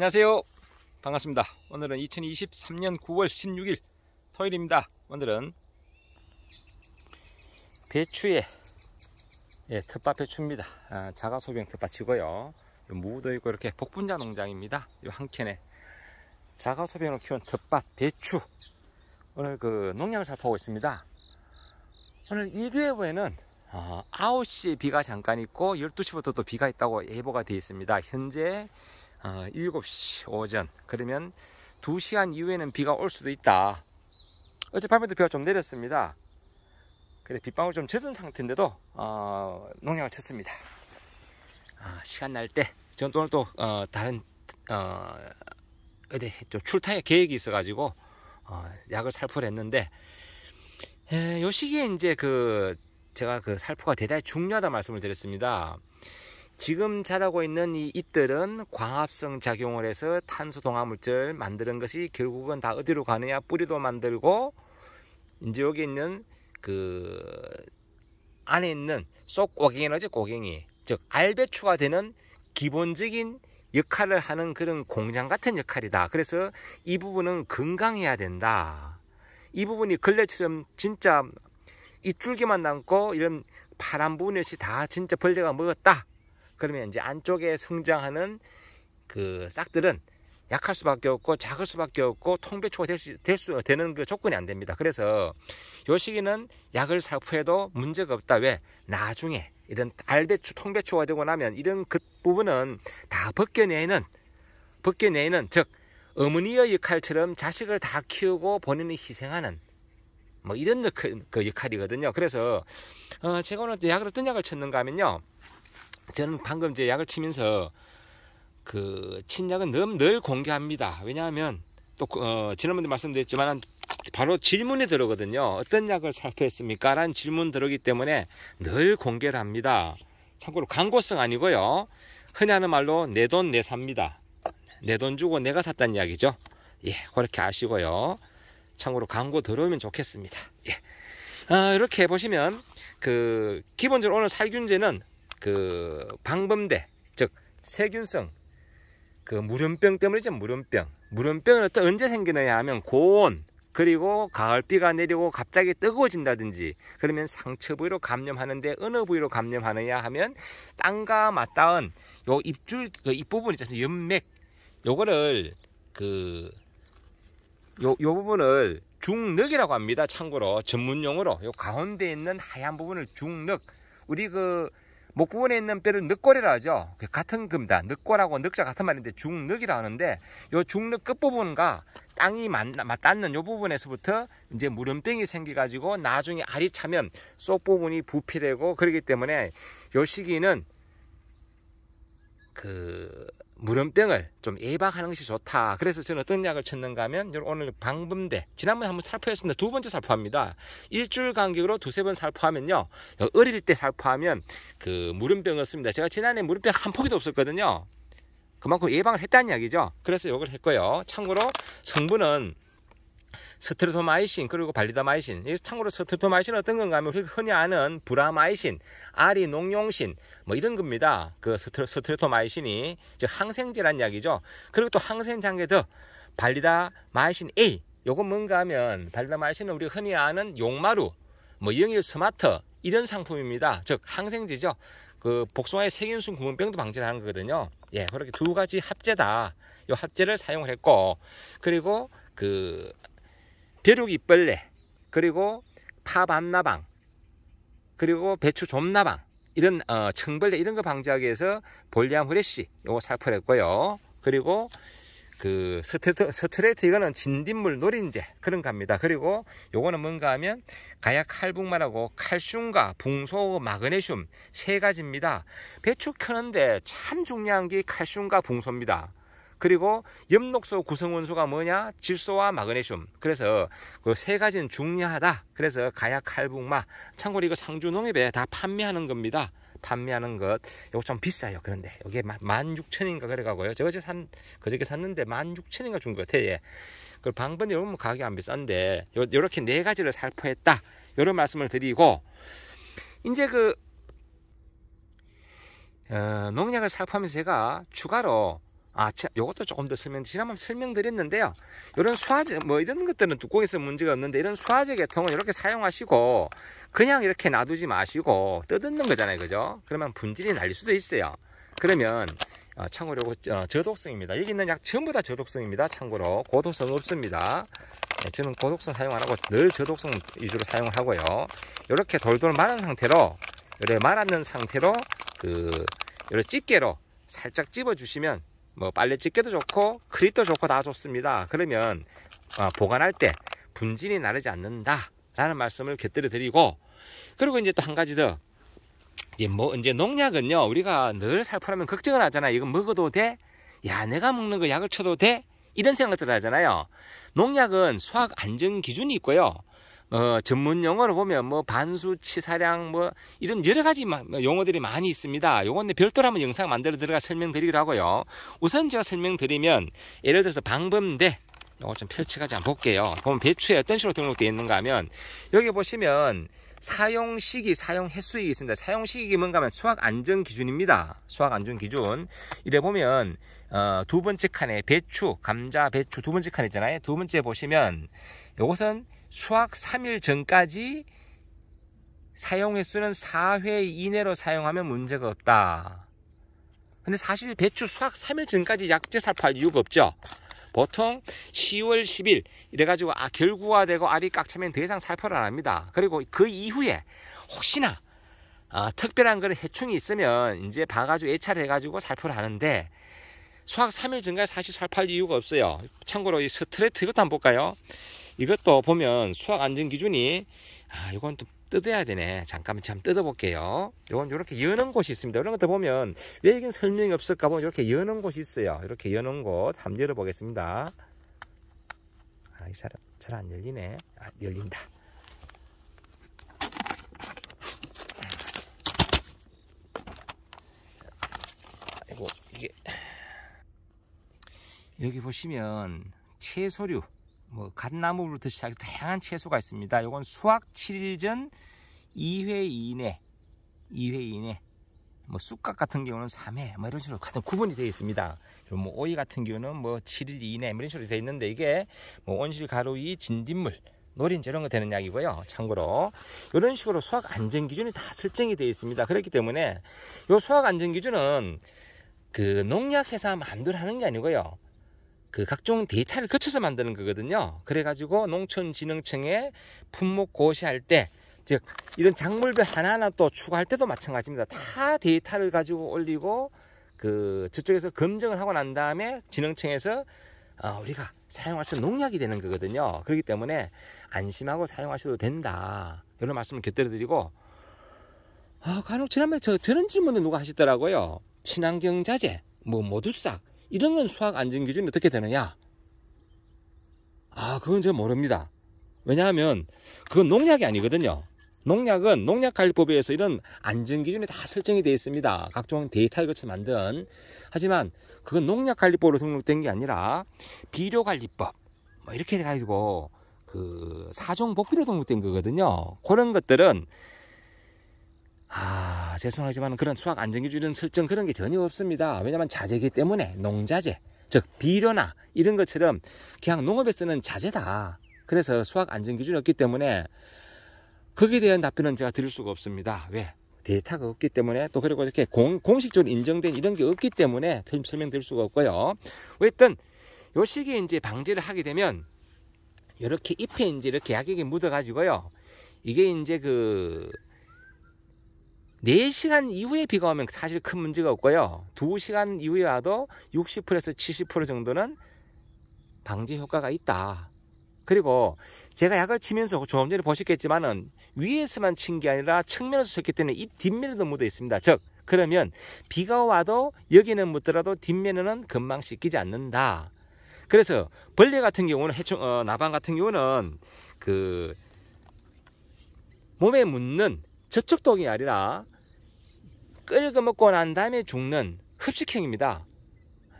안녕하세요 반갑습니다 오늘은 2023년 9월 16일 토요일입니다 오늘은 배추에 예, 텃밭 배추입니다 아, 자가소병 텃밭이고요 무도 있고 이렇게 복분자 농장입니다 이 한 캔에 자가소병을 키운 텃밭 배추 오늘 그 농약을 살펴보고 있습니다 오늘 1교회부에는 어, 9시에 비가 잠깐 있고 12시부터 또 비가 있다고 예보가 되어 있습니다 현재 어, 아, 7시 오전 그러면 2시간 이후에는 비가 올 수도 있다 어젯밤에도 비가 좀 내렸습니다 그래 빗방울 좀 젖은 상태인데도 어, 농약을 쳤습니다 어, 시간 날때저전 오늘 또 어, 다른 어, 출타의 계획이 있어 가지고 어, 약을 살포를 했는데 에, 요 시기에 이제 그 제가 그 살포가 대단히 중요하다 말씀을 드렸습니다 지금 자라고 있는 이 잎들은 광합성 작용을 해서 탄소 동화물질 만드는 것이 결국은 다 어디로 가느냐 뿌리도 만들고 이제 여기 있는 그 안에 있는 쏙고갱이라죠 고갱이 즉 알배추가 되는 기본적인 역할을 하는 그런 공장 같은 역할이다 그래서 이 부분은 건강해야 된다 이 부분이 근래처럼 진짜 이 줄기만 남고 이런 파란 부분이 다 진짜 벌레가 먹었다 그러면 이제 안쪽에 성장하는 그 싹들은 약할 수밖에 없고 작을 수밖에 없고 통배추가 될 수, 될 수, 되는 그 조건이 안 됩니다. 그래서 요 시기는 약을 살포해도 문제가 없다. 왜? 나중에 이런 알배추, 통배추가 되고 나면 이런 그 부분은 다 벗겨내는 벗겨내는 즉 어머니의 역할처럼 자식을 다 키우고 본인이 희생하는 뭐 이런 그 역할이거든요. 그래서 어, 제가 오늘 약을 어떤 약을 쳤는가 하면요. 저는 방금 제 약을 치면서 그 친약은 늘, 늘 공개합니다. 왜냐하면 또 그, 어, 지난번에 말씀드렸지만 바로 질문이 들어거든요. 어떤 약을 살펴했습니까? 라는 질문 들어기 때문에 늘 공개를 합니다. 참고로 광고성 아니고요. 흔히 하는 말로 내 돈 내 삽니다. 내 돈 주고 내가 샀다는 이야기죠. 예, 그렇게 아시고요. 참고로 광고 들어오면 좋겠습니다. 예. 아, 이렇게 보시면 그 기본적으로 오늘 살균제는 그 방범대 즉 세균성 그물음병 때문이죠 물음병물음병은 어떤 언제 생기느냐 하면 고온 그리고 가을비가 내리고 갑자기 뜨거워진다든지 그러면 상처 부위로 감염하는데 어느 부위로 감염하느냐 하면 땅과 맞닿은 요 입줄 그 입부분 있잖아요 연맥 요거를 그 요 요 부분을 중늑이라고 합니다 참고로 전문 용어로 요 가운데 있는 하얀 부분을 중늑 우리 그목 부분에 있는 뼈를 늑골이라 하죠. 그 같은 금다. 늑골하고 늑자 같은 말인데 중늑이라 하는데 요 중늑 끝부분과 땅이 맞닿는 요 부분에서부터 이제 무름병이 생겨가지고 나중에 알이 차면 쏙 부분이 부피되고 그러기 때문에 요 시기는 그 물음병을 좀 예방하는 것이 좋다. 그래서 저는 어떤 약을 찾는가 하면 오늘 방범대 지난번에 한번 살포했습니다. 두 번째 살포합니다. 일주일 간격으로 두세 번 살포하면요. 어릴 때 살포하면 그물음병이었습니다 제가 지난해 물음병 한 포기도 없었거든요. 그만큼 예방을 했다는 이야기죠. 그래서 이걸 했고요. 참고로 성분은 스트레토마이신 그리고 발리다마이신 참고로 스트레토마이신 어떤 건가 하면 우리가 흔히 아는 브라마이신 아리 농용신 뭐 이런 겁니다 그 스트레, 스트레토마이신이 즉 항생제란 약이죠 그리고 또 항생장애더 발리다마이신 A 요건 뭔가 하면 발리다마이신은 우리가 흔히 아는 용마루 뭐 영일 스마트 이런 상품입니다 즉 항생제죠 그 복숭아의 세균성 구멍병도 방지를 하는 거거든요 예 그렇게 두 가지 합제다 요 합제를 사용을 했고 그리고 그 벼룩 이벌레 그리고 파밤나방 그리고 배추 좀나방 이런 어, 청벌레 이런 거 방지하기 위해서 볼리암 후레쉬 요거 살포했고요 그리고 그 스트레트, 스트레트 이거는 진딧물 노린재 그런 겁니다 그리고 요거는 뭔가 하면 가약 칼북마라고 칼슘과 붕소 마그네슘 세 가지입니다 배추 켜는데 참 중요한 게 칼슘과 붕소입니다 그리고 엽록소 구성원소가 뭐냐? 질소와 마그네슘. 그래서 그 세 가지는 중요하다. 그래서 가약 칼북마. 참고로 이거 상주농협에 다 판매하는 겁니다. 판매하는 것 이거 좀 비싸요 그런데 이게 만 육천인가 그래가고요 제가 어제 산 그저께 샀는데 만 육천인가 준 것 같아요 예. 그 방번이 너무 가격이 안 비싼데 요, 렇게네 가지를 살포했다 요런 말씀을 드리고 이제 그 어, 농약을 살포하면서 제가 추가로 아, 요것도 조금 더 설명, 지난번 설명드렸는데요. 이런 수화제, 뭐 이런 것들은 뚜껑에서 문제가 없는데 이런 수화제 계통은 이렇게 사용하시고 그냥 이렇게 놔두지 마시고 뜯는 거잖아요. 그죠? 그러면 분진이 날릴 수도 있어요. 그러면 어, 참고로 요거 어, 저독성입니다. 여기 있는 약 전부 다 저독성입니다. 참고로 고독성 없습니다. 네, 저는 고독성 사용 안 하고 늘 저독성 위주로 사용을 하고요. 이렇게 돌돌 말은 상태로 이렇게 말았는 상태로 그 이런 집게로 살짝 집어주시면 뭐 빨래 집게도 좋고 그립도 좋고 다 좋습니다. 그러면 어, 보관할 때 분진이 나르지 않는다 라는 말씀을 곁들여 드리고 그리고 이제 또 한 가지 더 이제 뭐 이제 농약은요 우리가 늘 살포하면 걱정을 하잖아 이거 먹어도 돼? 야 내가 먹는 거 약을 쳐도 돼? 이런 생각들 하잖아요 농약은 수학 안정 기준이 있고요 어, 전문 용어로 보면 뭐 반수치 사량 뭐 이런 여러 가지 뭐 용어들이 많이 있습니다. 요건 별도로 한번 영상 만들어 들어가 설명드리기로 하고요. 우선 제가 설명드리면 예를 들어서 방범대 요거 좀 펼쳐가지 않번 볼게요. 그럼 배추에 어떤 식으로 등록되어 있는가 하면 여기 보시면 사용 시기, 사용 횟수에 있습니다. 사용 시기 뭔가 하면 수확 안전 기준입니다. 수확 안전 기준. 이래 보면 어, 두 번째 칸에 배추, 감자, 배추 두 번째 칸 있잖아요. 두 번째 보시면 요것은 수학 3일 전까지 사용 횟수는 4회 이내로 사용하면 문제가 없다. 근데 사실 배추 수학 3일 전까지 약재 살파할 이유가 없죠. 보통 10월 10일 이래가지고 아 결구화되고 알이 꽉 차면 더 이상 살포를 안 합니다. 그리고 그 이후에 혹시나 아, 특별한 그런 해충이 있으면 이제 봐가지고 애찰해가지고 살포를 하는데 수학 3일 전까지 사실 살포할 이유가 없어요. 참고로 이 스트레트 이것도 한번 볼까요? 이것도 보면 수확 안전 기준이 아 이건 또 뜯어야 되네 잠깐만 참 뜯어볼게요 이건 이렇게 여는 곳이 있습니다 이런 것들 보면 왜 이건 설명이 없을까 보면 이렇게 여는 곳이 있어요 이렇게 여는 곳 한번 열어보겠습니다 아이 사람 잘 안 열리네 아 열린다 아이고 이게 여기 보시면 채소류 뭐 갓나무부터 시작해서 다양한 채소가 있습니다. 이건 수확 7일 전 2회 이내 2회 이내 뭐 쑥갓 같은 경우는 3회 뭐 이런 식으로 같은 구분이 되어 있습니다. 뭐 오이 같은 경우는 뭐 7일 이내 뭐 이런 식으로 되어 있는데 이게 뭐 온실 가루이 진딧물 노린 이런거 되는 약이고요. 참고로 이런 식으로 수확 안전 기준이 다 설정이 되어 있습니다. 그렇기 때문에 이 수확 안전 기준은 그 농약 회사 만음대 하는 게 아니고요. 그 각종 데이터를 거쳐서 만드는 거거든요. 그래가지고 농촌진흥청에 품목 고시할 때, 즉 이런 작물들 하나하나 또 추가할 때도 마찬가지입니다. 다 데이터를 가지고 올리고 그 저쪽에서 검증을 하고 난 다음에 진흥청에서 아, 우리가 사용할 수 있는 농약이 되는 거거든요. 그렇기 때문에 안심하고 사용하셔도 된다. 이런 말씀을 곁들여드리고 아, 간혹 지난번에 저, 저런 질문을 누가 하시더라고요. 친환경 자재, 뭐 모두싹 이런 건 수학 안전 기준이 어떻게 되느냐? 아, 그건 제가 모릅니다. 왜냐하면 그건 농약이 아니거든요. 농약은 농약관리법에 서 이런 안전기준이 다 설정이 되어 있습니다. 각종 데이터에 거쳐 만든. 하지만 그건 농약관리법으로 등록된 게 아니라 비료관리법 뭐 이렇게 해가지고 그 사종 복비로 등록된 거거든요. 그런 것들은 아 죄송하지만 그런 수확 안전기준 설정 그런 게 전혀 없습니다 왜냐면 하 자재기 이 때문에 농자재 즉 비료나 이런 것처럼 그냥 농업에 쓰는 자재다 그래서 수확 안전기준이 없기 때문에 거기에 대한 답변은 제가 드릴 수가 없습니다 왜 데이터가 없기 때문에 또 그리고 이렇게 공, 공식적으로 인정된 이런 게 없기 때문에 설명드릴 수가 없고요 일단 요 시기에 이제 방제를 하게 되면 이렇게 잎에 이제 이렇게 약액이 묻어 가지고요 이게 이제 그 4시간 이후에 비가 오면 사실 큰 문제가 없고요. 2시간 이후에 와도 60%에서 70% 정도는 방지 효과가 있다. 그리고 제가 약을 치면서 조금 전에 보셨겠지만은 위에서만 친 게 아니라 측면에서 쳤기 때문에 이 뒷면에도 묻어 있습니다. 즉 그러면 비가 와도 여기는 묻더라도 뒷면에는 금방 씻기지 않는다. 그래서 벌레 같은 경우는 해충 어, 나방 같은 경우는 그 몸에 묻는 접촉동이 아니라 긁어먹고 난 다음에 죽는 흡식형입니다.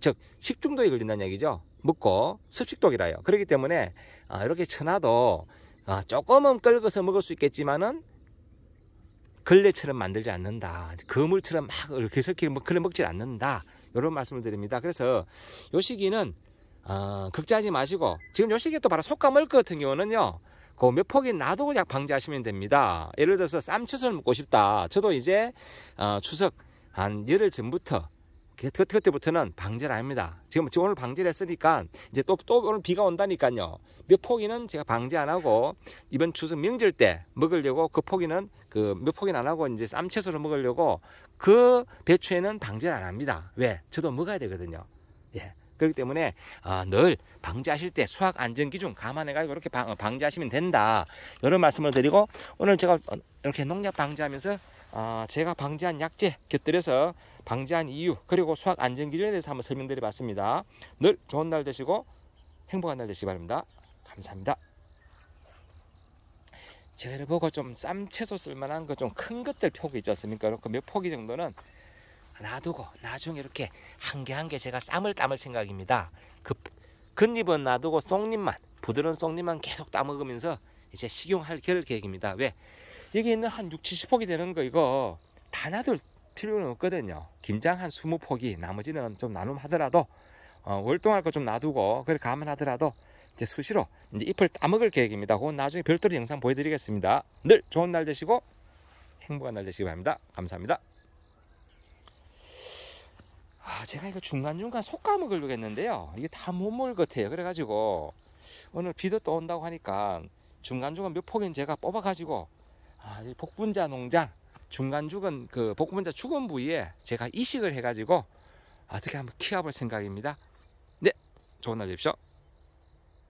즉 식중독에 걸린다는 얘기죠. 먹고 습식독이라요. 그렇기 때문에 아, 이렇게 천하도 아, 조금은 긁어서 먹을 수 있겠지만은 근래처럼 만들지 않는다. 그물처럼막 이렇게 섞이뭐걸래 먹질 않는다. 이런 말씀을 드립니다. 그래서 요 시기는 어, 아, 극제하지 마시고 지금 요 시기에 또 바로 속감을 같은 경우는요. 그몇 포기 놔두고 그냥 방지하시면 됩니다. 예를 들어서 쌈채소를 먹고 싶다. 저도 이제 어, 추석 한 열흘 전부터 그때, 그, 그때부터는 방제를 합니다. 지금 오늘 방제를 했으니까 이제 또, 또 오늘 비가 온다니까요. 몇 포기는 제가 방제 안 하고 이번 추석 명절 때 먹으려고 그 포기는 그 몇 포기는 안 하고 이제 쌈채소를 먹으려고 그 배추에는 방제를 안 합니다. 왜? 저도 먹어야 되거든요. 예. 그렇기 때문에 아, 늘방지하실때 수학 안전 기준 감안해가지고 이렇게 방, 어, 지하시면 된다. 이런 말씀을 드리고 오늘 제가 어, 이렇게 농약 방지하면서 아, 제가 방지한 약재 곁들여서 방지한 이유 그리고 수학 안전 기준에 대해서 한번 설명드려 봤습니다. 늘 좋은 날 되시고 행복한 날 되시기 바랍니다. 감사합니다. 제가 보고 좀 쌈채소 쓸만한 거 좀큰 그 것들 표기 있지 않습니까? 그렇게몇 그 포기 정도는 놔두고 나중에 이렇게 한 개 한 개 제가 쌈을 담을 생각입니다. 그 근잎은 놔두고 송잎만 부드러운 송잎만 계속 따먹으면서 이제 식용할 계획입니다. 왜? 여기 있는 한 6, 70폭이 되는 거 이거 다 놔둘 필요는 없거든요. 김장 한 20폭이 나머지는 좀 나눔하더라도 어, 월동할 거 좀 놔두고 그래 감안하더라도 이제 수시로 이제 잎을 따먹을 계획입니다. 그건 나중에 별도로 영상 보여드리겠습니다. 늘 좋은 날 되시고 행복한 날 되시기 바랍니다. 감사합니다. 아, 제가 이거 중간중간 속감을 걸겠는데요. 이게 다 못 먹을 것 같아요. 그래가지고 오늘 비도 또 온다고 하니까 중간중간 몇 폭인 제가 뽑아가지고 아, 복분자 농장 중간 죽은 그 복분자 죽은 부위에 제가 이식을 해가지고 어떻게 한번 키워볼 생각입니다. 네, 좋은 날 되십시오.